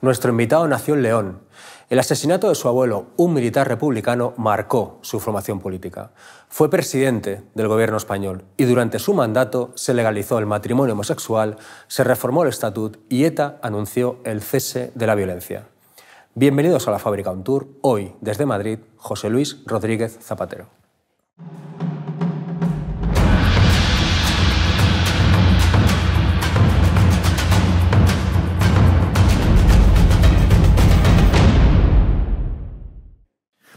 Nuestro invitado nació en León. El asesinato de su abuelo, un militar republicano, marcó su formación política. Fue presidente del gobierno español y durante su mandato se legalizó el matrimonio homosexual, se reformó el estatut y ETA anunció el cese de la violencia. Bienvenidos a la Fábrica Un Tour, hoy desde Madrid, José Luis Rodríguez Zapatero.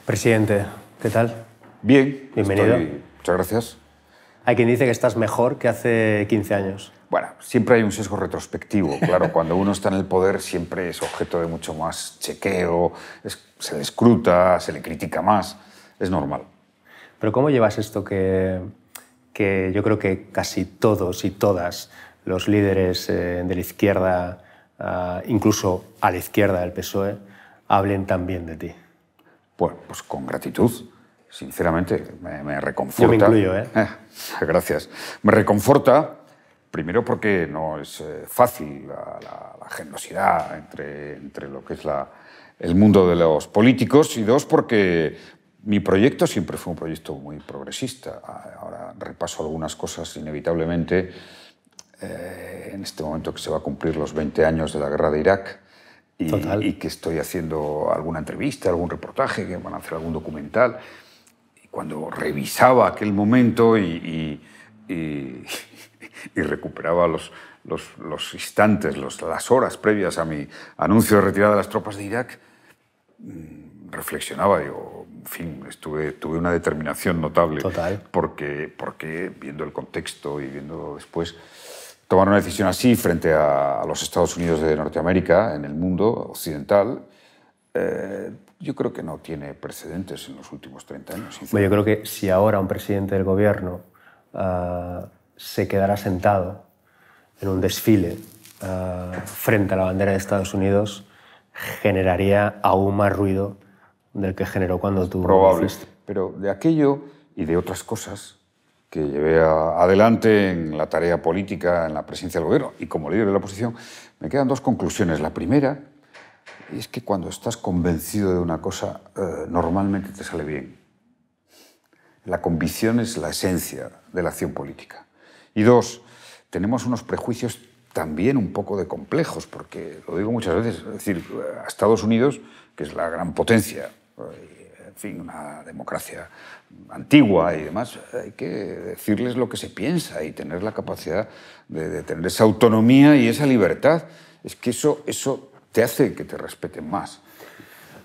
Presidente, ¿qué tal? Bien. Bienvenido. Muchas gracias. Hay quien dice que estás mejor que hace 15 años. Bueno, siempre hay un sesgo retrospectivo. Claro, cuando uno está en el poder siempre es objeto de mucho más chequeo, se le escruta, se le critica más. Es normal. Pero ¿cómo llevas esto que, que yo creo que casi todos y todas los líderes eh, de la izquierda, ah, incluso a la izquierda del PSOE, hablen también de ti? Pues, pues con gratitud. Sinceramente, me, reconforta. Yo me incluyo, ¿eh? ¿eh? gracias. Me reconforta, primero porque no es eh, fácil la, generosidad entre, entre lo que es el mundo de los políticos y dos, porque mi proyecto siempre fue un proyecto muy progresista. Ah, ahora repaso algunas cosas inevitablemente eh, en este momento que se va a cumplir los 20 años de la guerra de Irak y, que estoy haciendo alguna entrevista, algún reportaje, que van a hacer algún documental. Y cuando revisaba aquel momento y, y recuperaba los, los, instantes, los, las horas previas a mi anuncio de retirada de las tropas de Irak, mm, reflexionaba, yo en fin, estuve, tuve una determinación notable. Total. Porque, porque viendo el contexto y viendo después tomar una decisión así frente a, los Estados Unidos de Norteamérica, en el mundo occidental, eh, yo creo que no tiene precedentes en los últimos 30 años. Bueno, yo creo que si ahora un presidente del gobierno ah, se quedara sentado en un desfile ah, frente a la bandera de Estados Unidos, generaría aún más ruido del que generó cuando tú Probable. Pero de aquello y de otras cosas que llevé adelante en la tarea política, en la presidencia del gobierno y como líder de la oposición, me quedan dos conclusiones. La primera es que cuando estás convencido de una cosa, eh, normalmente te sale bien. La convicción es la esencia de la acción política. Y dos, tenemos unos prejuicios también un poco de complejos, porque lo digo muchas veces, es decir, a Estados Unidos, que es la gran potencia eh, fin, una democracia antigua y demás, hay que decirles lo que se piensa y tener la capacidad de, tener esa autonomía y esa libertad. Es que eso, eso te hace que te respeten más.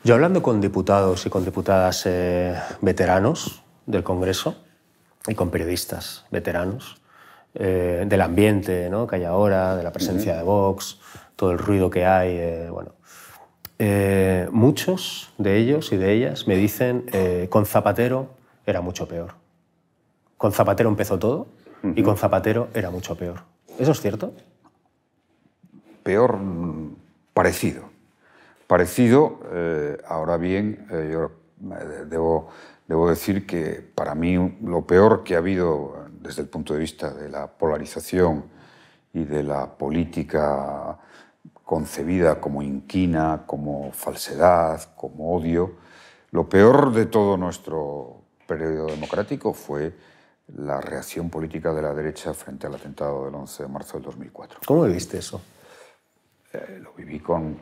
Yo hablando con diputados y con diputadas eh, veteranos del Congreso y con periodistas veteranos eh, del ambiente ¿no? que hay ahora, de la presencia de Vox, todo el ruido que hay, eh, bueno, eh, muchos de ellos y de ellas me dicen, eh, con Zapatero era mucho peor. Con Zapatero empezó todo y con Zapatero era mucho peor. ¿Eso es cierto? Peor parecido. Parecido, eh, ahora bien, yo debo decir que para mí lo peor que ha habido desde el punto de vista de la polarización y de la política concebida como inquina, como falsedad, como odio. Lo peor de todo nuestro periodo democrático fue la reacción política de la derecha frente al atentado del 11 de marzo del 2004. ¿Cómo viviste eso? Eh, lo viví con,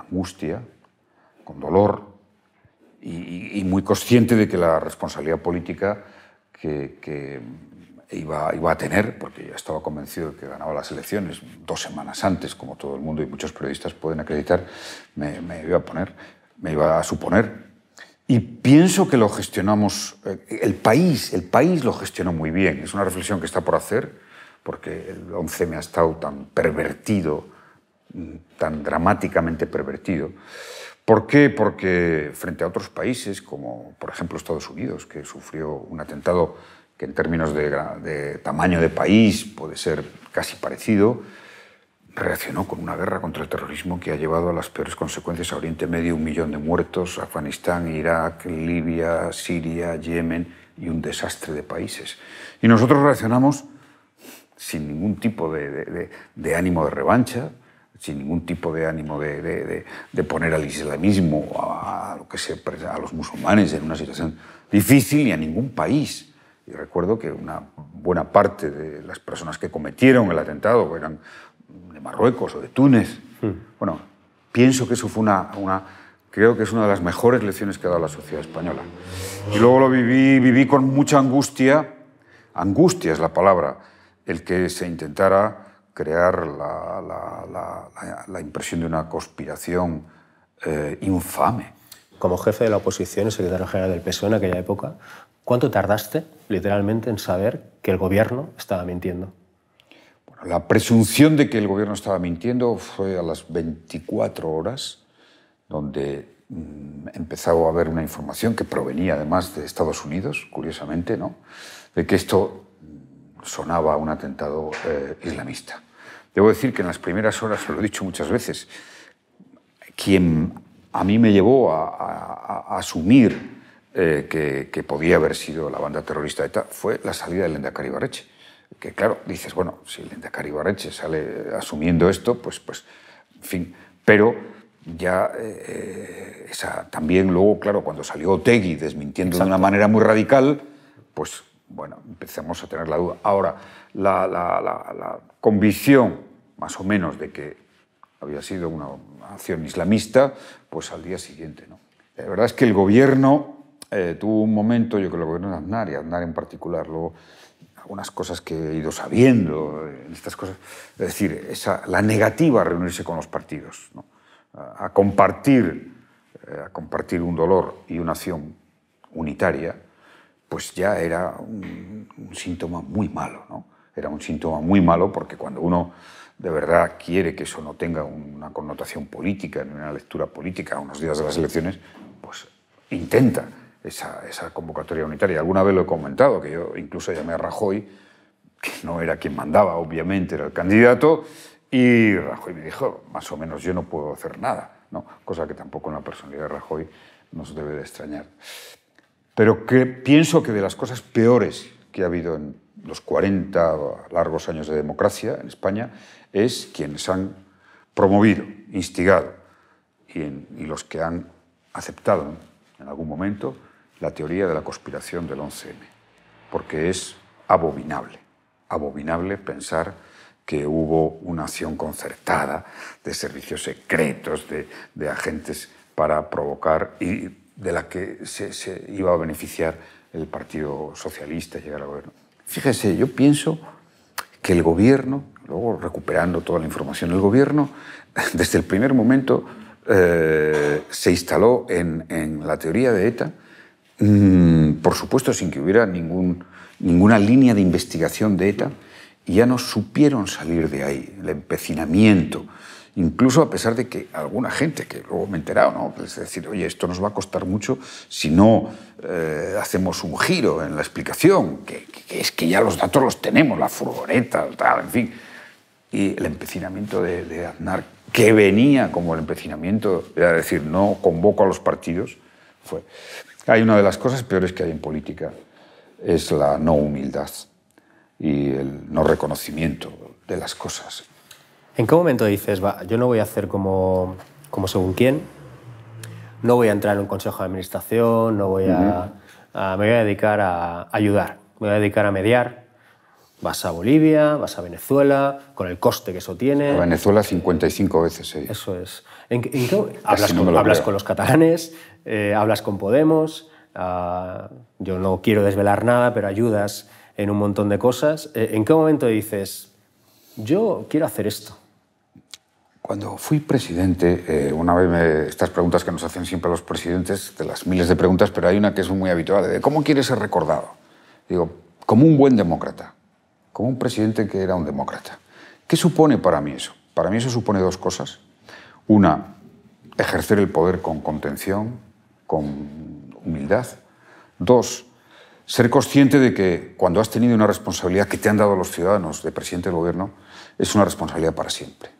angustia, con dolor y, muy consciente de que la responsabilidad política que iba, iba a tener, porque ya estaba convencido de que ganaba las elecciones dos semanas antes, como todo el mundo y muchos periodistas pueden acreditar, me, iba a poner, me iba a suponer. Y pienso que lo gestionamos, eh, el país, el país lo gestionó muy bien. Es una reflexión que está por hacer, porque el 11 me ha estado tan pervertido, tan dramáticamente pervertido. ¿Por qué? Porque frente a otros países, como por ejemplo Estados Unidos, que sufrió un atentado que en términos de, tamaño de país puede ser casi parecido, reaccionó con una guerra contra el terrorismo que ha llevado a las peores consecuencias a Oriente Medio, un millón de muertos, Afganistán, Irak, Libia, Siria, Yemen y un desastre de países. Y nosotros reaccionamos sin ningún tipo de, ánimo de revancha, sin ningún tipo de ánimo de, poner al islamismo, a, lo que se, a los musulmanes en una situación difícil y a ningún país. Y recuerdo que una buena parte de las personas que cometieron el atentado eran de Marruecos o de Túnez. Hmm. Bueno, pienso que eso fue una, creo que es una de las mejores lecciones que ha dado la sociedad española. Y luego lo viví, viví con mucha angustia, angustia es la palabra, el que se intentara crear la, impresión de una conspiración eh, infame como jefe de la oposición y secretario general del PSOE en aquella época, ¿cuánto tardaste literalmente en saber que el gobierno estaba mintiendo? Bueno, la presunción de que el gobierno estaba mintiendo fue a las 24 horas, donde mm, empezaba a haber una información que provenía además de Estados Unidos, curiosamente, ¿no? de que esto mm, sonaba a un atentado eh, islamista. Debo decir que en las primeras horas, lo he dicho muchas veces, quien a mí me llevó a, asumir eh, que, podía haber sido la banda terrorista ETA fue la salida del Endacari Que claro, dices, bueno, si el Caribareche sale eh, asumiendo esto, pues, pues, en fin. Pero ya eh, esa, también luego, claro, cuando salió Otegui desmintiendo de una manera muy radical, pues bueno, empezamos a tener la duda. Ahora, la convicción, más o menos, de que había sido una acción islamista, pues al día siguiente. ¿no? La verdad es que el gobierno eh, tuvo un momento, yo creo que el gobierno de Aznar, y Aznar en particular, luego algunas cosas que he ido sabiendo, estas cosas, es decir, esa, la negativa a reunirse con los partidos, ¿no? a, compartir, eh, a compartir un dolor y una acción unitaria, pues ya era un, un síntoma muy malo, ¿no? Era un síntoma muy malo porque cuando uno de verdad quiere que eso no tenga una connotación política, ni una lectura política a unos días de las elecciones, pues intenta esa, convocatoria unitaria. Alguna vez lo he comentado, que yo incluso llamé a Rajoy, que no era quien mandaba, obviamente era el candidato, y Rajoy me dijo, más o menos yo no puedo hacer nada, ¿no? cosa que tampoco en la personalidad de Rajoy nos debe de extrañar. Pero pienso que de las cosas peores que ha habido en los 40 largos años de democracia en España es quienes han promovido, instigado y, los que han aceptado en algún momento la teoría de la conspiración del 11M, porque es abominable, abominable pensar que hubo una acción concertada de servicios secretos, de, agentes para provocar y de la que se, iba a beneficiar el Partido Socialista llegar al gobierno. Fíjese, yo pienso que el gobierno luego recuperando toda la información del gobierno, desde el primer momento eh, se instaló en, la teoría de ETA, mm, por supuesto sin que hubiera ninguna línea de investigación de ETA, y ya no supieron salir de ahí, el empecinamiento. Incluso a pesar de que alguna gente, que luego me he enterado, ¿no? es decir, oye, esto nos va a costar mucho si no eh, hacemos un giro en la explicación, que, que, es que ya los datos los tenemos, la furgoneta, tal, en fin y el empecinamiento de, Aznar, que venía como el empecinamiento, es decir, no convoco a los partidos, fue. Hay una de las cosas peores que hay en política, es la no humildad y el no reconocimiento de las cosas. ¿En qué momento dices, va, yo no voy a hacer como, como según quién, no voy a entrar en un consejo de administración, no voy a, a me voy a dedicar a ayudar, me voy a dedicar a mediar, Vas a Bolivia, vas a Venezuela, con el coste que eso tiene. A Venezuela 55 veces. Eso es. hablas, con, los catalanes, eh, hablas con Podemos. Ah, yo no quiero desvelar nada, pero ayudas en un montón de cosas. Eh, ¿En qué momento dices, yo quiero hacer esto? Cuando fui presidente, eh, una vez me, estas preguntas que nos hacen siempre los presidentes, de las miles de preguntas, pero hay una que es muy habitual, de cómo quieres ser recordado. Digo, como un buen demócrata como un presidente que era un demócrata. ¿Qué supone para mí eso? Para mí eso supone dos cosas. Una, ejercer el poder con contención, con humildad. Dos, ser consciente de que cuando has tenido una responsabilidad que te han dado los ciudadanos de presidente del gobierno, es una responsabilidad para siempre.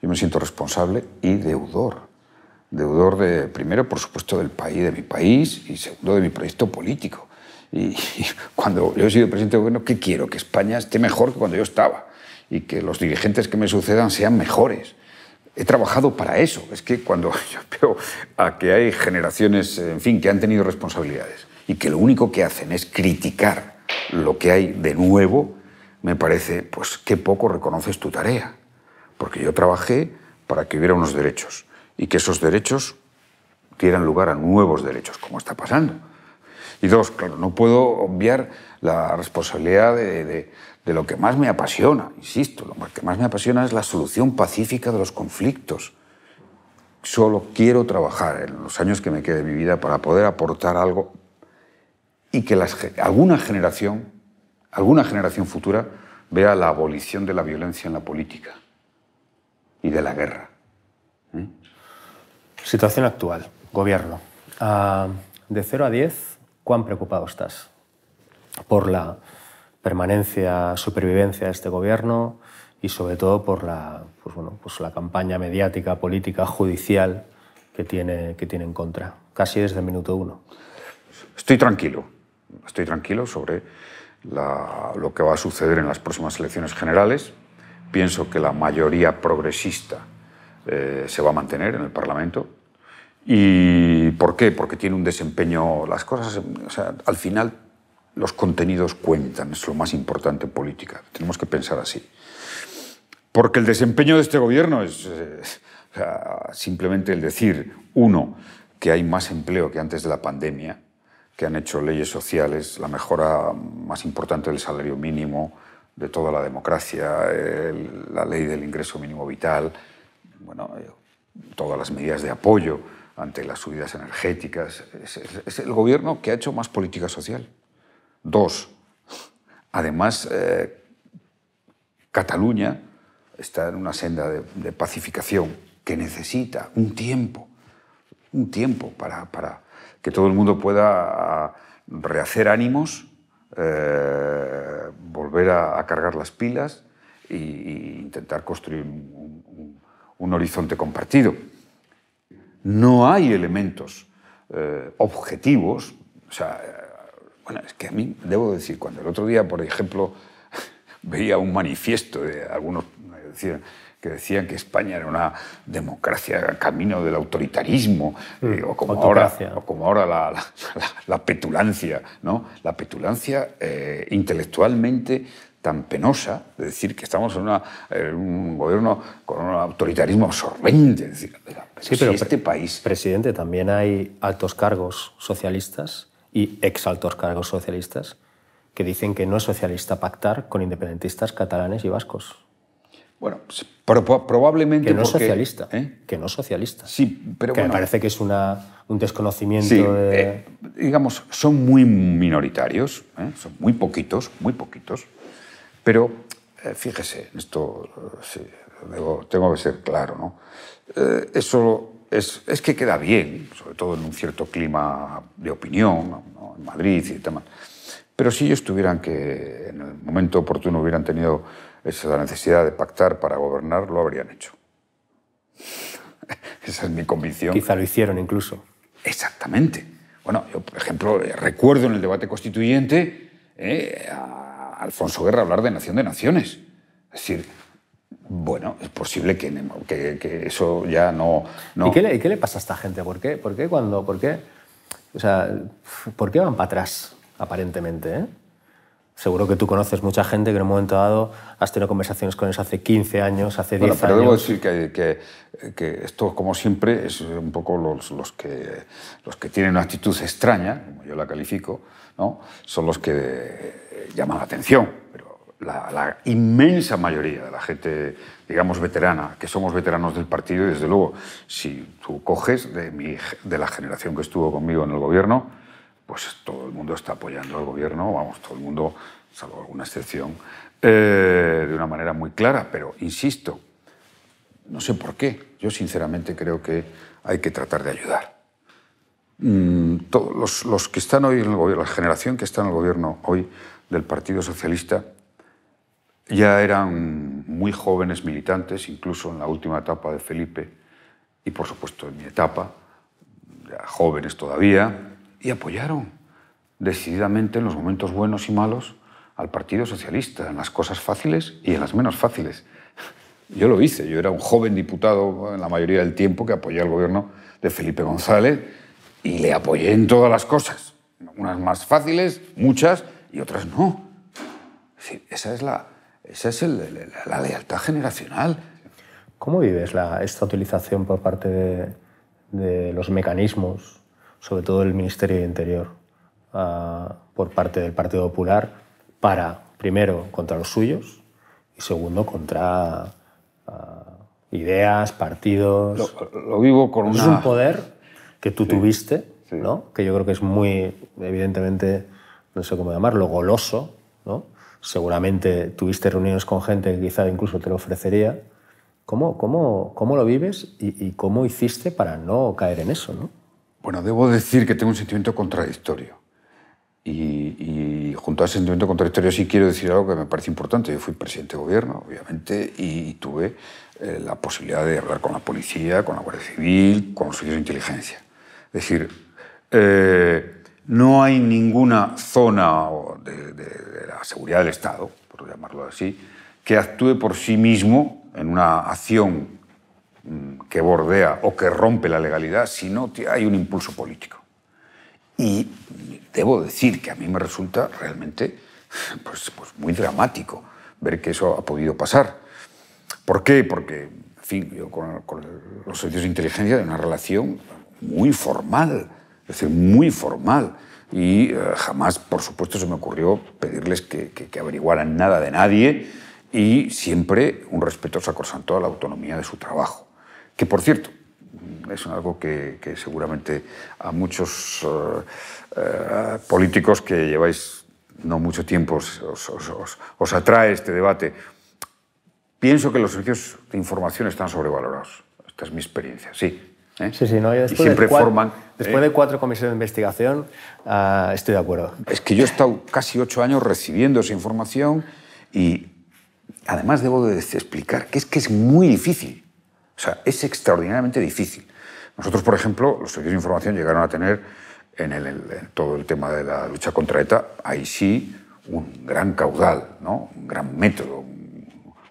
Yo me siento responsable y deudor. Deudor de, primero, por supuesto, del país, de mi país y segundo, de mi proyecto político. Y, cuando yo he sido presidente de gobierno, ¿qué quiero? Que España esté mejor que cuando yo estaba y que los dirigentes que me sucedan sean mejores. He trabajado para eso. Es que cuando yo veo a que hay generaciones, en fin, que han tenido responsabilidades y que lo único que hacen es criticar lo que hay de nuevo, me parece, pues qué poco reconoces tu tarea. Porque yo trabajé para que hubiera unos derechos y que esos derechos dieran lugar a nuevos derechos, como está pasando. Y dos, claro, no puedo obviar la responsabilidad de, lo que más me apasiona, insisto, lo que más me apasiona es la solución pacífica de los conflictos. Solo quiero trabajar en los años que me quede de mi vida para poder aportar algo y que alguna generación, alguna generación futura, vea la abolición de la violencia en la política y de la guerra. ¿Mm? Situación actual, gobierno. Ah, de 0 a 10, ¿Cuán preocupado estás por la permanencia, supervivencia de este gobierno y sobre todo por la, pues bueno, pues la campaña mediática, política, judicial que tiene, que tiene en contra, casi desde el minuto uno? Estoy tranquilo, estoy tranquilo sobre lo que va a suceder en las próximas elecciones generales. Pienso que la mayoría progresista eh, se va a mantener en el Parlamento. ¿Y por qué? Porque tiene un desempeño, las cosas, al final los contenidos cuentan, es lo más importante en política, tenemos que pensar así. Porque el desempeño de este gobierno es eh, simplemente el decir, uno, que hay más empleo que antes de la pandemia, que han hecho leyes sociales, la mejora más importante del salario mínimo, de toda la democracia, la ley del ingreso mínimo vital, bueno, eh, todas las medidas de apoyo ante las subidas energéticas. Es, el gobierno que ha hecho más política social. Dos, además, eh, Cataluña está en una senda de, pacificación que necesita un tiempo, un tiempo para, para que todo el mundo pueda ah, rehacer ánimos, eh, volver a, cargar las pilas e, intentar construir un horizonte compartido no hay elementos eh, objetivos. O sea, eh, bueno, es que a mí, debo decir, cuando el otro día, por ejemplo, veía un manifiesto de algunos que decían que España era una democracia camino del autoritarismo, mm, eh, o, como ahora, como ahora, la, petulancia, ¿no? la petulancia intelectualmente tan penosa, de decir que estamos en, un gobierno con un autoritarismo absorbente, es decir, Sí, pero este país. Presidente, también hay altos cargos socialistas y ex-altos cargos socialistas que dicen que no es socialista pactar con independentistas catalanes y vascos. Bueno, probablemente probablemente. Que no es socialista. ¿eh? Que no es socialista. Sí, pero. Que bueno, me parece que es una, un desconocimiento. de... Eh, digamos, son muy minoritarios, ¿eh? son muy poquitos, muy poquitos. Pero fíjese, esto sí, tengo que ser claro, ¿no? Eh, eso es, que queda bien, sobre todo en un cierto clima de opinión, en Madrid y demás. Pero si ellos tuvieran que, en el momento oportuno, hubieran tenido esa necesidad de pactar para gobernar, lo habrían hecho. esa es mi convicción. Quizá lo hicieron incluso. Exactamente. Bueno, yo, por ejemplo, eh, recuerdo en el debate constituyente eh, a Alfonso Guerra hablar de nación de naciones. Es decir, bueno, es posible que, eso ya no... ¿Y, qué le, pasa a esta gente? ¿Por qué, por qué cuando... Por qué, o sea, ¿por van para atrás, aparentemente? Eh? Seguro que tú conoces mucha gente que en un momento dado has tenido conversaciones con eso hace 15 años, hace 10 bueno, pero años. Pero debo decir que, esto, como siempre, es un poco los, que, los que tienen una actitud extraña, como yo la califico, ¿no? son los que llaman la atención. Pero la, inmensa mayoría de la gente, digamos, veterana, que somos veteranos del partido, y desde luego, si tú coges de, mi, de la generación que estuvo conmigo en el gobierno, pues todo el mundo está apoyando al gobierno, vamos, todo el mundo, salvo alguna excepción, eh, de una manera muy clara, pero insisto, no sé por qué, yo sinceramente creo que hay que tratar de ayudar. Mm, todos los, los que están hoy en el gobierno, la generación que está en el gobierno hoy del Partido Socialista, ya eran muy jóvenes militantes, incluso en la última etapa de Felipe y por supuesto en mi etapa, jóvenes todavía, y apoyaron decididamente en los momentos buenos y malos al Partido Socialista, en las cosas fáciles y en las menos fáciles. Yo lo hice, yo era un joven diputado en la mayoría del tiempo que apoyé al gobierno de Felipe González y le apoyé en todas las cosas, unas más fáciles, muchas, y otras no. Es decir, esa es la, esa es la, lealtad generacional. ¿Cómo vives la, esta utilización por parte de, los mecanismos, sobre todo del Ministerio de Interior, ah, por parte del Partido Popular, para, primero, contra los suyos y, segundo, contra ah, ideas, partidos? Lo, digo vivo con Es un poder que tú tuviste, ¿no? que yo creo que es muy, evidentemente, no sé cómo llamarlo, goloso, ¿no? seguramente tuviste reuniones con gente que quizá incluso te lo ofrecería. ¿Cómo, cómo, cómo lo vives y, cómo hiciste para no caer en eso? ¿no? Bueno, debo decir que tengo un sentimiento contradictorio. Y, junto a ese sentimiento contradictorio sí quiero decir algo que me parece importante. Yo fui presidente de gobierno, obviamente, y tuve eh, la posibilidad de hablar con la policía, con la Guardia Civil, con los servicios de inteligencia. Es decir, eh, no hay ninguna zona de, la seguridad del Estado, por llamarlo así, que actúe por sí mismo en una acción mm, que bordea o que rompe la legalidad, sino que hay un impulso político. Y debo decir que a mí me resulta realmente pues, pues, muy dramático ver que eso ha podido pasar. ¿Por qué? Porque, fin, con, los servicios de inteligencia de una relación muy formal es decir, muy formal. Y eh, jamás, por supuesto, se me ocurrió pedirles que, averiguaran nada de nadie y siempre un respeto sacrosanto a la autonomía de su trabajo. Que, por cierto, es algo que, seguramente a muchos eh, eh, políticos que lleváis no mucho tiempo os, os atrae este debate. Pienso que los servicios de información están sobrevalorados. Esta es mi experiencia. Sí, ¿Eh? Sí, sí, no, después y siempre de forman. Después ¿eh? de cuatro comisiones de investigación, ah, estoy de acuerdo. Es que yo he estado casi ocho años recibiendo esa información y además debo de explicar que es que es muy difícil. O sea, es extraordinariamente difícil. Nosotros, por ejemplo, los servicios de información llegaron a tener en, el, todo el tema de la lucha contra ETA, ahí sí, un gran caudal, ¿no? un gran método,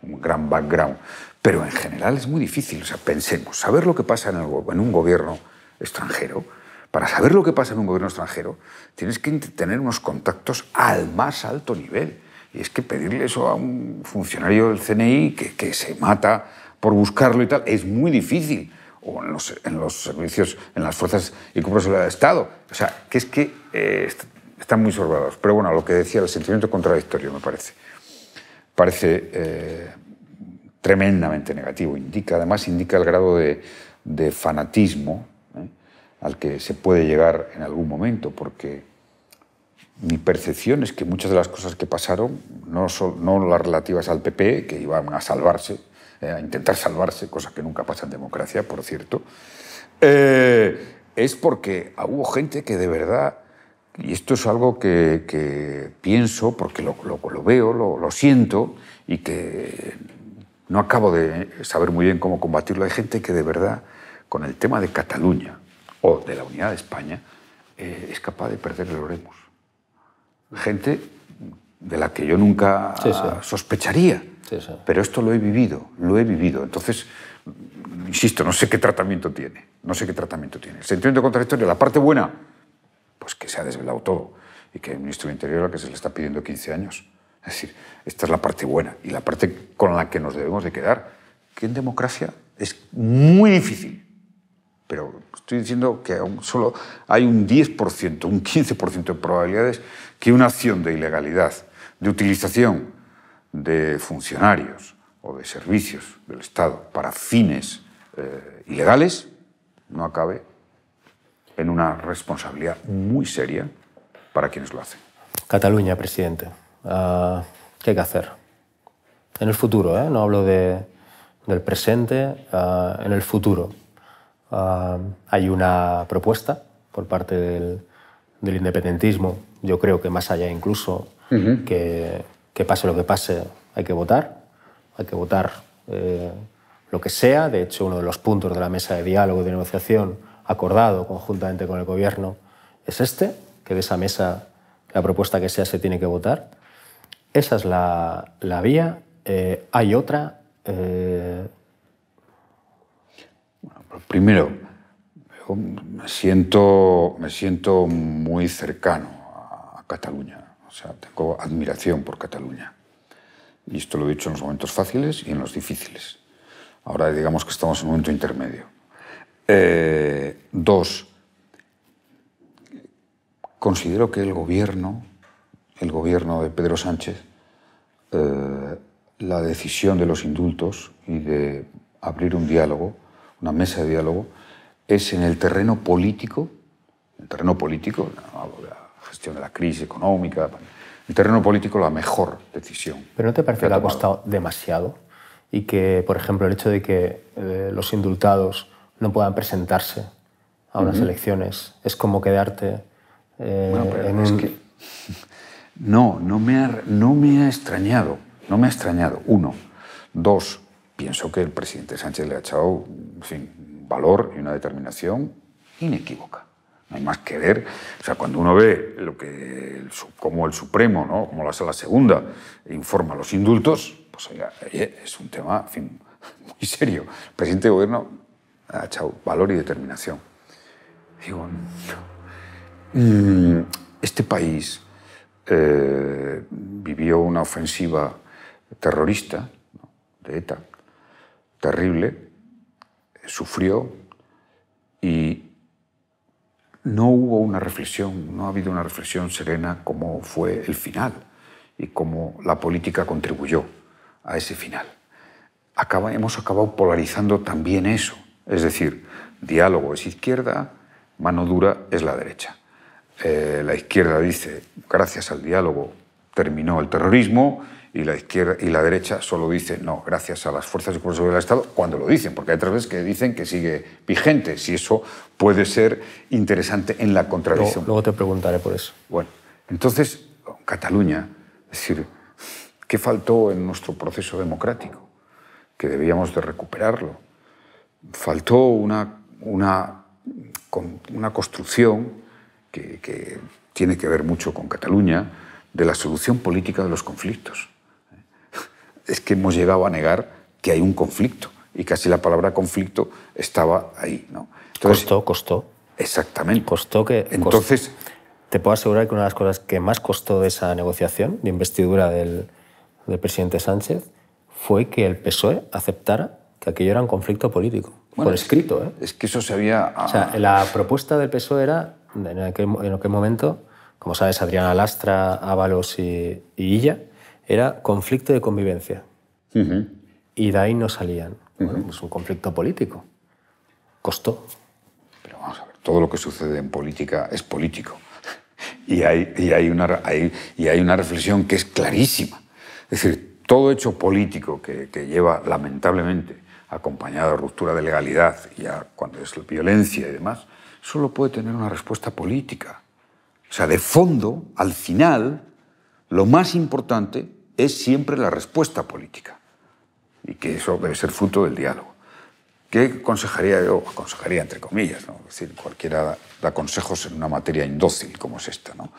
un gran background. Pero en general es muy difícil. O sea, pensemos, saber lo que pasa en, en un gobierno extranjero, para saber lo que pasa en un gobierno extranjero, tienes que tener unos contactos al más alto nivel. Y es que pedirle eso a un funcionario del CNI que, que se mata por buscarlo y tal, es muy difícil. O en los, en los servicios, en las fuerzas y cuerpos de Estado. O sea, que es que eh, están muy sorbados. Pero bueno, lo que decía, el sentimiento contradictorio, me parece. Parece eh, tremendamente negativo. Indica, además indica el grado de, fanatismo ¿eh? al que se puede llegar en algún momento, porque mi percepción es que muchas de las cosas que pasaron, no, son, no las relativas al PP, que iban a salvarse, eh, a intentar salvarse, cosas que nunca pasan en democracia, por cierto, eh, es porque hubo gente que de verdad, y esto es algo que, pienso, porque lo, veo, lo siento, y que no acabo de saber muy bien cómo combatirlo. Hay gente que de verdad, con el tema de Cataluña o de la unidad de España, eh, es capaz de perder el Oremos. Gente de la que yo nunca sospecharía. Pero esto lo he vivido, lo he vivido. Entonces, insisto, no sé qué tratamiento tiene. No sé qué tratamiento tiene. El sentimiento contradictorio, la parte buena, pues que se ha desvelado todo y que el ministro del Interior a que se le está pidiendo 15 años. Es decir, esta es la parte buena y la parte con la que nos debemos de quedar, que en democracia es muy difícil. Pero estoy diciendo que aún solo hay un 10%, un 15% de probabilidades que una acción de ilegalidad, de utilización de funcionarios o de servicios del Estado para fines eh, ilegales no acabe en una responsabilidad muy seria para quienes lo hacen. Cataluña, presidente. Ah, qué hay que hacer. En el futuro, ¿eh? no hablo de, del presente, ah, en el futuro. Ah, hay una propuesta por parte del, independentismo, yo creo que más allá incluso, que, que, pase lo que pase, hay que votar, hay que votar eh, lo que sea. De hecho, uno de los puntos de la mesa de diálogo y de negociación acordado conjuntamente con el Gobierno es este, que de esa mesa la propuesta que sea se tiene que votar. Esa es la, vía. Eh, hay otra. Eh, pues primero, me siento, me siento muy cercano a Cataluña. O sea, tengo admiración por Cataluña. Y esto lo he dicho en los momentos fáciles y en los difíciles. Ahora digamos que estamos en un momento intermedio. Eh, dos, considero que el gobierno el gobierno de Pedro Sánchez eh, la decisión de los indultos y de abrir un diálogo, una mesa de diálogo, es en el terreno político, el terreno político, la gestión de la crisis económica, el terreno político la mejor decisión. ¿Pero no te parece que, ha, costado demasiado? Y que, por ejemplo, el hecho de que eh, los indultados no puedan presentarse a unas elecciones es como quedarte eh, en es un... Que No, no me ha, no me ha extrañado, no me ha extrañado, uno. Dos, pienso que el presidente Sánchez le ha echado, valor y una determinación inequívoca. No hay más que ver. O sea, cuando uno ve lo que el, como el Supremo, ¿no? como la Sala Segunda, informa los indultos, pues es un tema muy serio. El presidente de gobierno ha echado valor y determinación. Digo, mm, este país eh, vivió una ofensiva terrorista de ETA, terrible, sufrió y no hubo una reflexión, no ha habido una reflexión serena como fue el final y cómo la política contribuyó a ese final. hemos acabado polarizando también eso, es decir, diálogo es izquierda, mano dura es la derecha. Eh, la izquierda dice, gracias al diálogo terminó el terrorismo, y la izquierda y la derecha solo dice no, gracias a las fuerzas y cuerpos del Estado, cuando lo dicen, porque hay otras veces que dicen que sigue vigente, si eso puede ser interesante en la contradicción. Luego, te preguntaré por eso. Bueno, entonces, Cataluña, es decir, ¿qué faltó en nuestro proceso democrático? Que debíamos de recuperarlo. Faltó una, una, una construcción que, tiene que ver mucho con Cataluña, de la solución política de los conflictos. Es que hemos llegado a negar que hay un conflicto y casi la palabra conflicto estaba ahí. ¿no? Entonces, costó, costó. Exactamente. Costó que. Entonces. Te puedo asegurar que una de las cosas que más costó de esa negociación de investidura del, presidente Sánchez fue que el PSOE aceptara que aquello era un conflicto político. por escrito, ¿eh? Es que eso se había. Ah, o sea, la propuesta del PSOE era en aquel, momento, como sabes, Adriana Lastra, Ábalos y, y Illa, era conflicto de convivencia. Y de ahí no salían. Es pues un conflicto político. Costó. Pero vamos a ver, todo lo que sucede en política es político. Y hay, una, reflexión que es clarísima. Es decir, todo hecho político que, lleva, lamentablemente, acompañado a ruptura de legalidad, y cuando es violencia y demás, solo puede tener una respuesta política. O sea, de fondo, al final, lo más importante es siempre la respuesta política. Y que eso debe ser fruto del diálogo. ¿Qué aconsejaría yo? Aconsejaría entre comillas, ¿no? Es decir, cualquiera da consejos en una materia indócil como es esta, ¿no?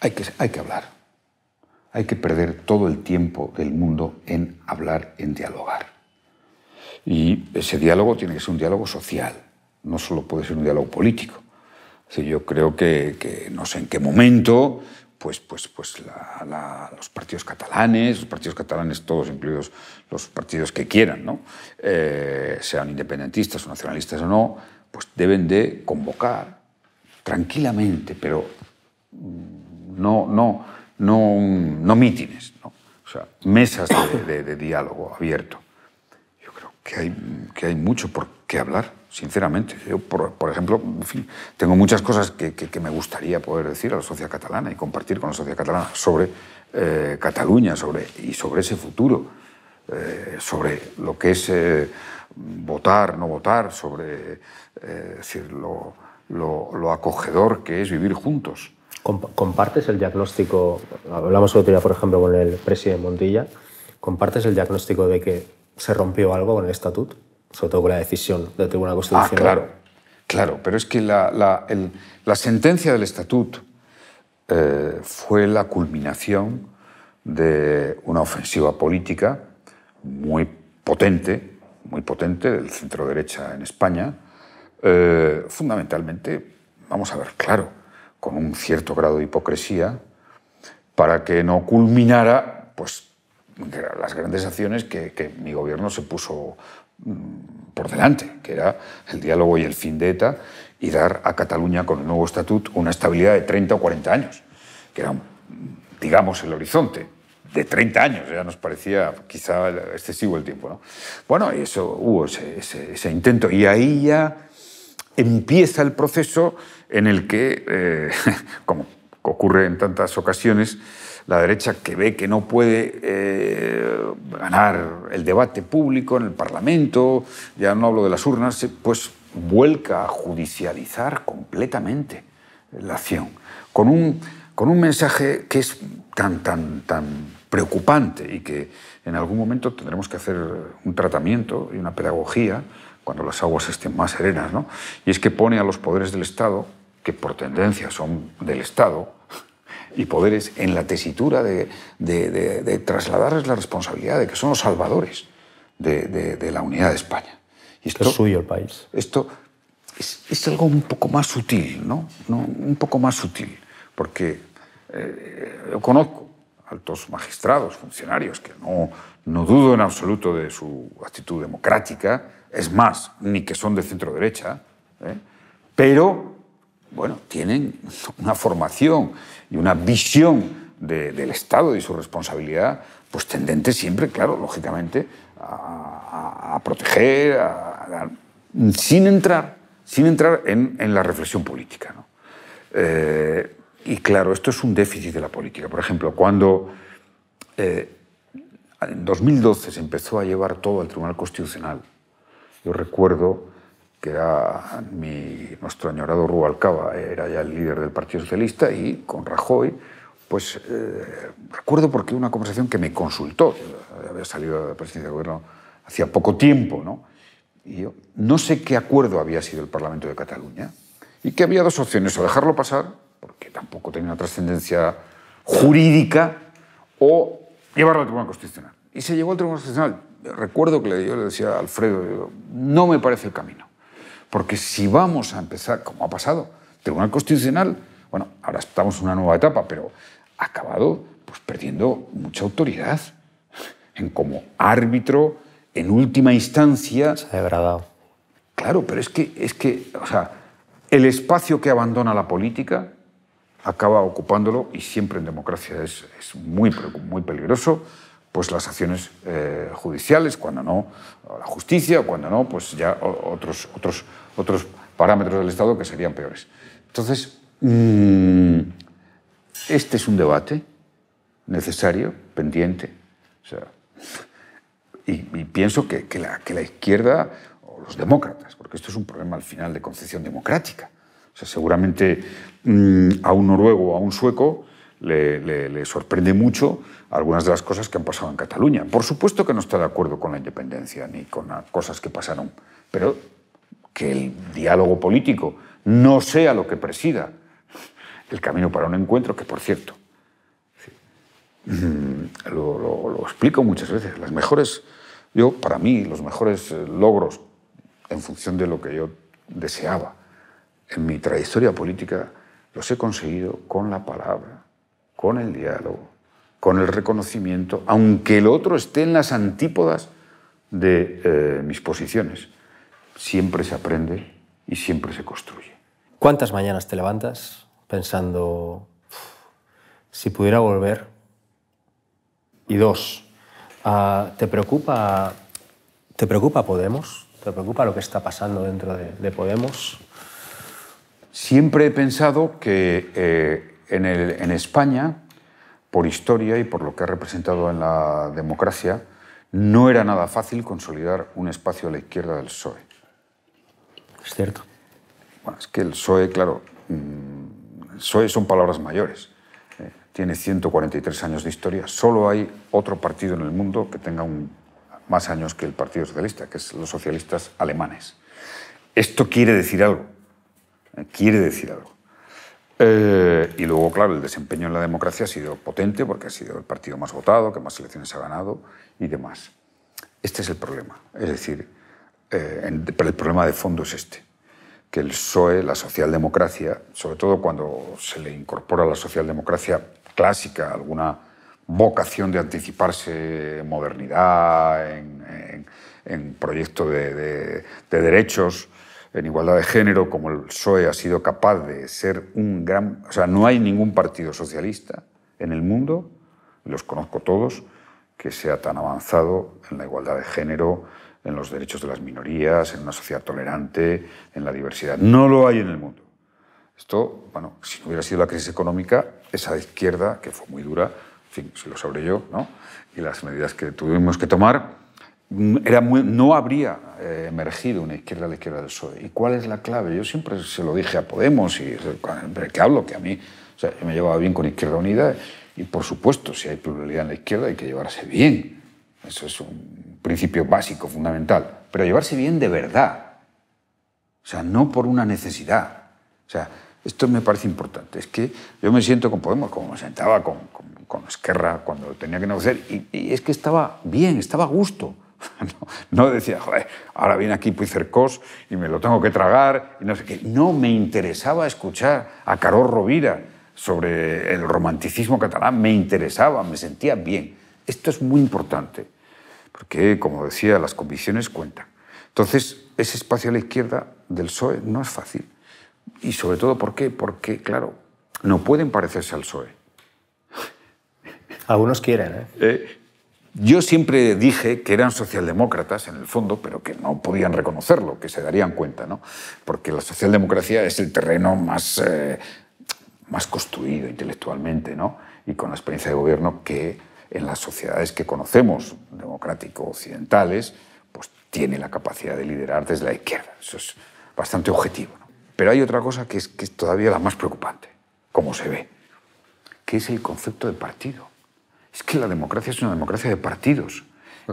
Hay que, hay que hablar. Hay que perder todo el tiempo del mundo en hablar, en dialogar. Y ese diálogo tiene que ser un diálogo social no solo puede ser un diálogo político. O yo creo que, no sé en qué momento pues, pues, pues los partidos catalanes, los partidos catalanes todos, incluidos los partidos que quieran, ¿no? Eh, sean independentistas o nacionalistas o no, pues deben de convocar tranquilamente, pero no, no, no, no mítines, ¿no? o sea, mesas de, de diálogo abierto. Yo creo que hay, que hay mucho por qué hablar sinceramente. Yo, por, ejemplo, tengo muchas cosas que, me gustaría poder decir a la sociedad catalana y compartir con la sociedad catalana sobre eh, Cataluña sobre, y sobre ese futuro, eh, sobre lo que es eh, votar, no votar, sobre decir, lo, acogedor que es vivir juntos. ¿Compartes el diagnóstico? Hablamos por ejemplo, con el presidente Montilla. ¿Compartes el diagnóstico de que se rompió algo con el estatuto? sobre todo con la decisión del Tribunal ah, Constitucional. Ah, claro, claro, pero es que la, sentencia del estatuto eh, fue la culminación de una ofensiva política muy potente, muy potente del centro derecha en España, eh, fundamentalmente, vamos a ver, claro, con un cierto grado de hipocresía, para que no culminara pues, las grandes acciones que, mi gobierno se puso mm, por delante, que era el diálogo y el fin de ETA y dar a Cataluña con el nuevo estatuto una estabilidad de 30 o 40 años, que era, digamos, el horizonte de 30 años, ya nos parecía quizá excesivo el tiempo. ¿no? Bueno, y eso hubo ese, intento y ahí ya empieza el proceso en el que, eh, como ocurre en tantas ocasiones, la derecha que ve que no puede eh, ganar el debate público en el Parlamento, ya no hablo de las urnas, eh, pues vuelca a judicializar completamente la acción, con un, con un mensaje que es tan, tan, tan preocupante y que en algún momento tendremos que hacer un tratamiento y una pedagogía cuando las aguas estén más serenas, ¿no? Y es que pone a los poderes del Estado, que por tendencia son del Estado, y poderes en la tesitura de, trasladarles la responsabilidad de que son los salvadores de, la unidad de España. Y esto, es suyo el país. Esto es, algo un poco más sutil, ¿no? Un poco más sutil, porque eh, yo conozco altos magistrados, funcionarios, que no, no dudo en absoluto de su actitud democrática, es más, ni que son de centro derecha, ¿eh? pero bueno, tienen una formación y una visión del Estado y su responsabilidad, pues tendente siempre, claro, lógicamente, a, proteger, sin entrar, sin entrar en, la reflexión política. Eh, y claro, esto es un déficit de la política. Por ejemplo, cuando eh, en 2012 se empezó a llevar todo al Tribunal Constitucional, yo recuerdo que era nuestro añorado Rubalcaba, era ya el líder del Partido Socialista, y con Rajoy, pues eh, recuerdo porque una conversación que me consultó, eh, había salido de la presidencia del gobierno hacía poco tiempo, ¿no? Y yo no sé qué acuerdo había sido el Parlamento de Cataluña, y que había dos opciones, o dejarlo pasar, porque tampoco tenía una trascendencia jurídica, o llevarlo al Tribunal Constitucional. Y se llevó al Tribunal Constitucional. Recuerdo que yo le decía a Alfredo, no me parece el camino. Porque si vamos a empezar, como ha pasado, Tribunal Constitucional, bueno, ahora estamos en una nueva etapa, pero ha acabado pues, perdiendo mucha autoridad en como árbitro, en última instancia. Se ha degradado. Claro, pero es que, es que, o sea, el espacio que abandona la política acaba ocupándolo, y siempre en democracia es, es muy, muy peligroso, pues las acciones eh, judiciales, cuando no la justicia, cuando no, pues ya otros, otros, otros parámetros del Estado que serían peores. Entonces, mm, este es un debate necesario, pendiente. y, pienso que, la, izquierda o los demócratas, porque esto es un problema al final de concepción democrática. O sea, seguramente mm, a un noruego o a un sueco le sorprende mucho algunas de las cosas que han pasado en Cataluña. Por supuesto que no está de acuerdo con la independencia ni con las cosas que pasaron, pero que el diálogo político no sea lo que presida el camino para un encuentro, que por cierto, mm, lo, explico muchas veces, las mejores, yo para mí, los mejores eh, logros en función de lo que yo deseaba en mi trayectoria política, los he conseguido con la palabra, con el diálogo, con el reconocimiento, aunque el otro esté en las antípodas de eh, mis posiciones. Siempre se aprende y siempre se construye. ¿Cuántas mañanas te levantas pensando, si pudiera volver? Y dos, ah, ¿te preocupa, ¿te preocupa Podemos? ¿Te preocupa lo que está pasando dentro de, Podemos? Siempre he pensado que eh, en España por historia y por lo que ha representado en la democracia, no era nada fácil consolidar un espacio a la izquierda del PSOE. Es cierto. Bueno, es que el PSOE, claro, mm, el PSOE son palabras mayores. Eh, tiene 143 años de historia. Solo hay otro partido en el mundo que tenga más años que el Partido Socialista, que es los socialistas alemanes. Esto quiere decir algo. Eh, quiere decir algo. Eh, y luego, claro, el desempeño en la democracia ha sido potente porque ha sido el partido más votado, que más elecciones ha ganado y demás. Este es el problema. Es decir, eh, el problema de fondo es este, que el PSOE, la socialdemocracia, sobre todo cuando se le incorpora a la socialdemocracia clásica alguna vocación de anticiparse en modernidad, en, proyecto de derechos, en igualdad de género, como el PSOE ha sido capaz de ser un gran... O sea, no hay ningún partido socialista en el mundo, los conozco todos, que sea tan avanzado en la igualdad de género, en los derechos de las minorías, en una sociedad tolerante, en la diversidad. No lo hay en el mundo. Esto, bueno, si no hubiera sido la crisis económica, esa izquierda, que fue muy dura, en fin, si lo sabré yo, ¿no? Y las medidas que tuvimos que tomar, Mm, era no habría eh, emergido una izquierda a la izquierda del PSOE. ¿Y cuál es la clave? Yo siempre se lo dije a Podemos, y siempre que hablo, que a mí me llevaba bien con Izquierda Unida, y por supuesto, si hay pluralidad en la izquierda, hay que llevarse bien. Eso es un principio básico, fundamental. Pero llevarse bien de verdad. O sea, no por una necesidad. O sea, esto me parece importante. Es que yo me siento con Podemos, como me sentaba con, con, Esquerra cuando tenía que negociar, y, y es que estaba bien, estaba a gusto. No, decía, joder, ahora viene aquí Puigcercós y me lo tengo que tragar y no sé qué. No me interesaba escuchar a Carol Rovira sobre el romanticismo catalán, me interesaba, me sentía bien. Esto es muy importante, porque, como decía, las convicciones cuentan. Entonces, ese espacio a la izquierda del PSOE no es fácil. Y sobre todo, ¿por qué? Porque, claro, no pueden parecerse al PSOE. Algunos quieren, ¿eh? eh yo siempre dije que eran socialdemócratas en el fondo, pero que no podían reconocerlo, que se darían cuenta, ¿no? Porque la socialdemocracia es el terreno más, eh, más construido intelectualmente, ¿no? Y con la experiencia de gobierno que en las sociedades que conocemos, democrático-occidentales, pues tiene la capacidad de liderar desde la izquierda. Eso es bastante objetivo. Pero hay otra cosa que es, que es todavía la más preocupante, como se ve, que es el concepto de partido es que la democracia es una democracia de partidos.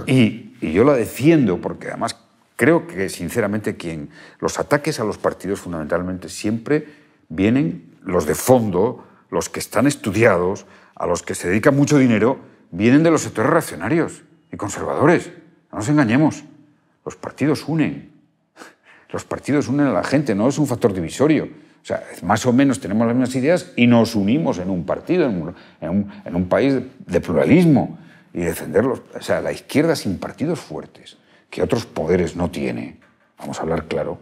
Y, yo la defiendo porque además creo que sinceramente quien los ataques a los partidos fundamentalmente siempre vienen los de fondo, los que están estudiados, a los que se dedica mucho dinero, vienen de los sectores reaccionarios y conservadores. No nos engañemos. Los partidos unen. Los partidos unen a la gente, no es un factor divisorio. O sea, más o menos tenemos las mismas ideas y nos unimos en un partido, en un, en un, país de, pluralismo y defenderlos. O sea, la izquierda sin partidos fuertes, que otros poderes no tiene, vamos a hablar claro,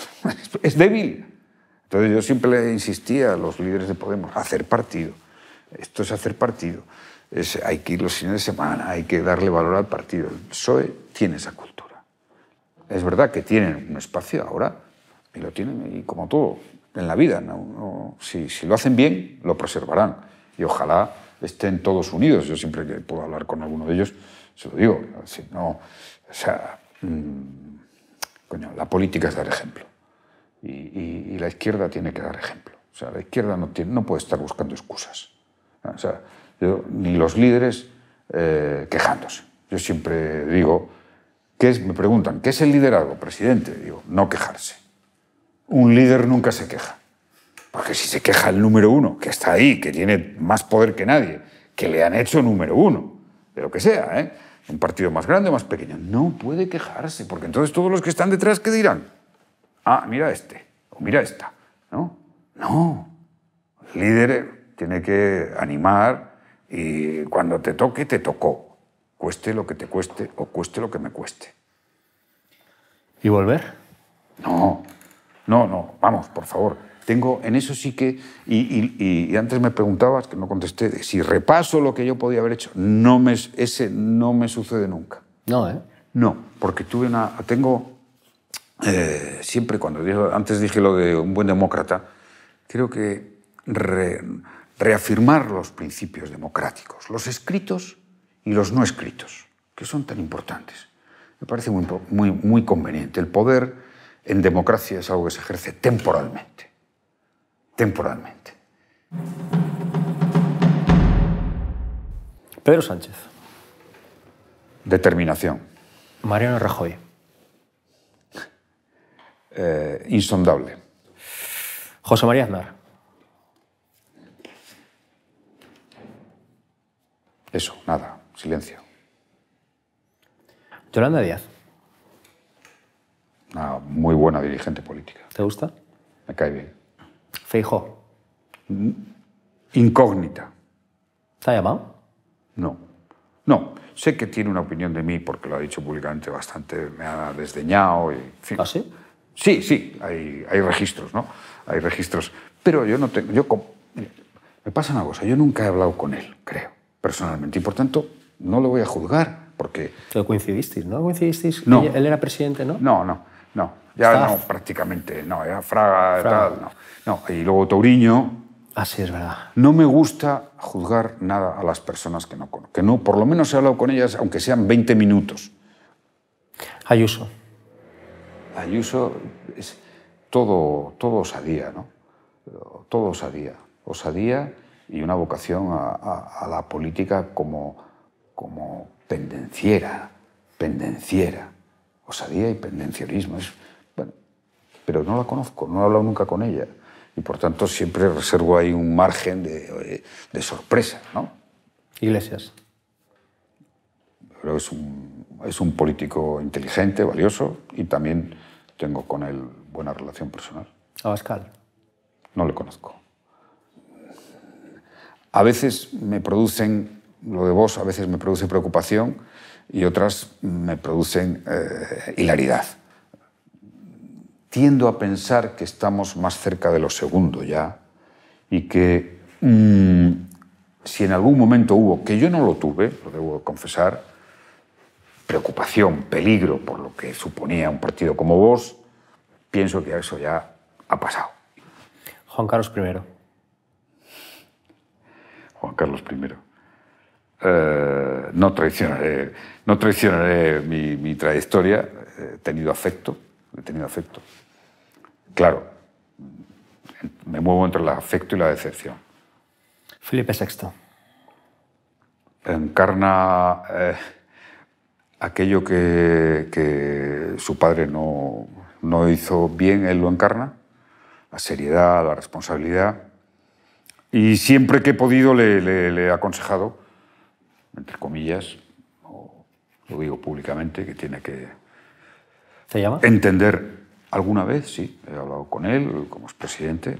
es débil. Entonces yo siempre le insistía a los líderes de Podemos, hacer partido. Esto es hacer partido. hay que ir los fines de semana, hay que darle valor al partido. El PSOE tiene esa cultura. Es verdad que tienen un espacio ahora, y lo tienen, y como todo, en la vida. No, si, lo hacen bien, lo preservarán. Y ojalá estén todos unidos. Yo siempre que puedo hablar con alguno de ellos, se lo digo. Si no, o sea, mm, coño, la política es dar ejemplo. Y, la izquierda tiene que dar ejemplo. O sea, la izquierda no, puede estar buscando excusas. Ah, ni los líderes eh, quejándose. Yo siempre digo, me preguntan, ¿qué es el liderazgo, presidente? Digo, no quejarse un líder nunca se queja. Porque si se queja el número uno, que está ahí, que tiene más poder que nadie, que le han hecho número uno, de lo que sea, ¿eh? un partido más grande o más pequeño, no puede quejarse, porque entonces todos los que están detrás, ¿qué dirán? Ah, mira este, o mira esta, ¿no? No, el líder tiene que animar y cuando te toque, te tocó, cueste lo que te cueste o cueste lo que me cueste. ¿Y volver? No, no, no, vamos, por favor. Tengo, en eso sí que, y, antes me preguntabas, que no contesté, si repaso lo que yo podía haber hecho, no me, ese no me sucede nunca. No, ¿eh? No, porque tuve una, tengo, eh, siempre cuando antes dije lo de un buen demócrata, creo que reafirmar los principios democráticos, los escritos y los no escritos, que son tan importantes. Me parece muy, muy, muy conveniente. El poder en democracia es algo que se ejerce temporalmente. Temporalmente. Pedro Sánchez. Determinación. Mariano Rajoy. Eh, insondable. José María Aznar. Eso, nada, silencio. Yolanda Díaz una muy buena dirigente política. ¿Te gusta? Me cae bien. Feijo. Incógnita. ¿Te ha llamado? No. No. Sé que tiene una opinión de mí porque lo ha dicho públicamente bastante, me ha desdeñado. Y, ¿Ah, sí? Sí, sí, hay, hay, registros, ¿no? Hay registros. Pero yo no tengo. Yo, me pasa una cosa, yo nunca he hablado con él, creo, personalmente. Y por tanto, no lo voy a juzgar porque. Pero coincidiste, ¿no? Coincidisteis. No. Él era presidente, ¿no? No, no. No, ya no, prácticamente, no, ya Fraga, Tal, no, no. Y luego Touriño. Así ah, es verdad. No me gusta juzgar nada a las personas que no conozco, que no, por lo menos he hablado con ellas, aunque sean 20 minutos. Ayuso. Ayuso es todo, todo osadía, ¿no? Todo osadía. Osadía y una vocación a, la política como pendenciera, pendenciera osadía y pendencierismo. bueno, pero no la conozco, no he hablado nunca con ella. Y por tanto siempre reservo ahí un margen de, eh, sorpresa. ¿no? Iglesias. Pero es un, político inteligente, valioso y también tengo con él buena relación personal. Abascal. No le conozco. A veces me producen, lo de vos, a veces me produce preocupación y otras me producen eh, hilaridad. Tiendo a pensar que estamos más cerca de lo segundo ya y que mm, si en algún momento hubo, que yo no lo tuve, lo debo confesar, preocupación, peligro por lo que suponía un partido como vos, pienso que eso ya ha pasado. Juan Carlos I. Juan Carlos I. Eh, no traicionaré, no mi, trayectoria, he tenido afecto, he tenido afecto. Claro, me muevo entre el afecto y la decepción. Felipe VI. Encarna eh, aquello que, su padre no, hizo bien, él lo encarna, la seriedad, la responsabilidad. Y siempre que he podido le he aconsejado entre comillas, lo digo públicamente, que tiene que entender. Alguna vez, sí, he hablado con él como presidente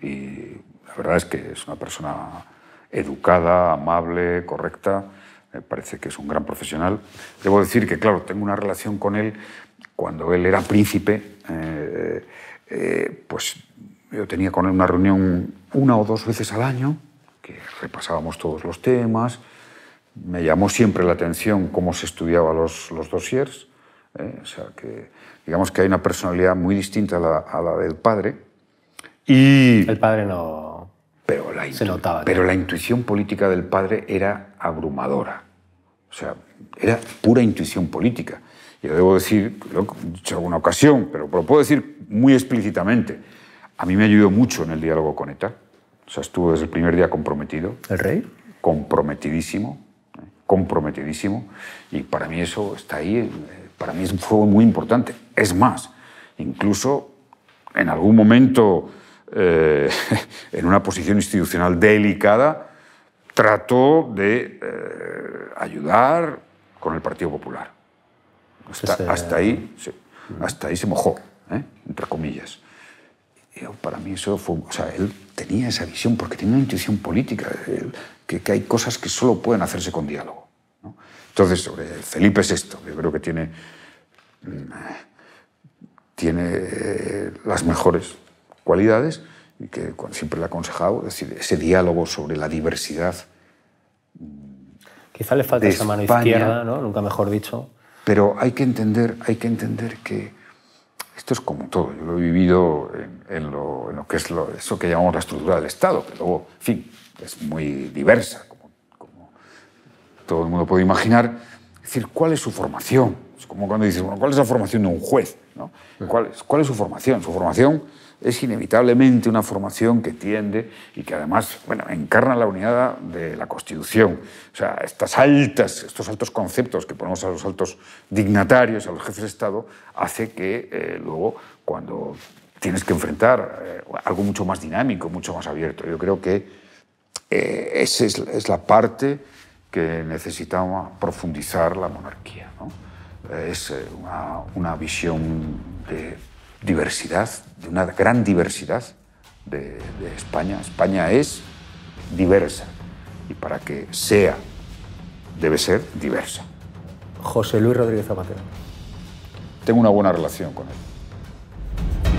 y la verdad es que es una persona educada, amable, correcta, me parece que es un gran profesional. Debo decir que, claro, tengo una relación con él cuando él era príncipe, eh, eh, pues yo tenía con él una reunión una o dos veces al año, que repasábamos todos los temas, me llamó siempre la atención cómo se estudiaba los, los dossiers. ¿eh? O sea, que digamos que hay una personalidad muy distinta a la, del padre. Y... El padre no. Pero la, se notaba, pero la intuición política del padre era abrumadora. O sea, era pura intuición política. Yo debo decir, lo he dicho en alguna ocasión, pero lo puedo decir muy explícitamente. A mí me ayudó mucho en el diálogo con ETA. O sea, estuvo desde el primer día comprometido. ¿El rey? Comprometidísimo comprometidísimo y para mí eso está ahí, eh, para mí es un juego muy importante. Es más, incluso en algún momento, eh, en una posición institucional delicada, trató de eh, ayudar con el Partido Popular. Hasta, este- ahí, hasta ahí se mojó, entre comillas. para mí eso fue... O sea, él tenía esa visión porque tenía una intuición política que, hay cosas que solo pueden hacerse con diálogo. ¿no? Entonces, Felipe es esto, yo creo que tiene, mm, tiene eh, las mejores cualidades y que siempre le he aconsejado, decir, ese diálogo sobre la diversidad. Mm, Quizá le falta esa mano izquierda, ¿no? nunca mejor dicho. Pero hay que entender, hay que, entender que esto es como todo. Yo lo he vivido en, lo, que es lo, eso que llamamos la estructura del Estado, que luego, en fin, es muy diversa, como, todo el mundo puede imaginar. Es decir, ¿cuál es su formación? Es como cuando dices, bueno, ¿cuál es la formación de un juez? ¿no? ¿Cuál, es, ¿Cuál es su formación? Su formación es inevitablemente una formación que tiende y que además bueno, encarna la unidad de la Constitución. O sea, estas altas, estos altos conceptos que ponemos a los altos dignatarios, a los jefes de Estado, hace que eh, luego cuando tienes que enfrentar eh, algo mucho más dinámico, mucho más abierto. Yo creo que eh, esa es, la parte que necesitamos profundizar la monarquía. Eh, es eh, una, visión de diversidad, de una gran diversidad de, de España. España es diversa y para que sea debe ser diversa. José Luis Rodríguez Zapatero. Tengo una buena relación con él.